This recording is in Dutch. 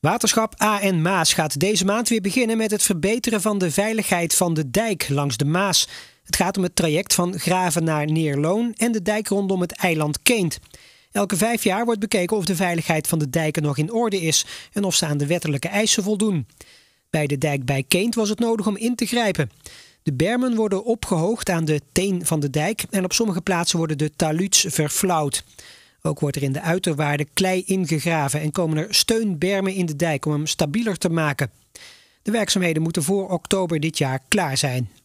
Waterschap AN Maas gaat deze maand weer beginnen met het verbeteren van de veiligheid van de dijk langs de Maas. Het gaat om het traject van Graven naar Neerloon en de dijk rondom het eiland Keent. Elke vijf jaar wordt bekeken of de veiligheid van de dijken nog in orde is en of ze aan de wettelijke eisen voldoen. Bij de dijk bij Keent was het nodig om in te grijpen. De bermen worden opgehoogd aan de teen van de dijk en op sommige plaatsen worden de taluds verflauwd. Ook wordt er in de uiterwaarden klei ingegraven en komen er steunbermen in de dijk om hem stabieler te maken. De werkzaamheden moeten voor oktober dit jaar klaar zijn.